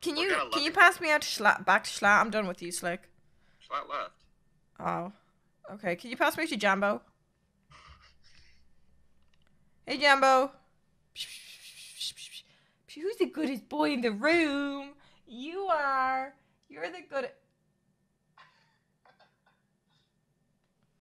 Can you can you pass me out to Schlatt, back to Schlatt? I'm done with you, Slick. Schlatt left. Oh. Okay, can you pass me to Jambo? Hey, Jambo. Who's the goodest boy in the room? You are. You're the good.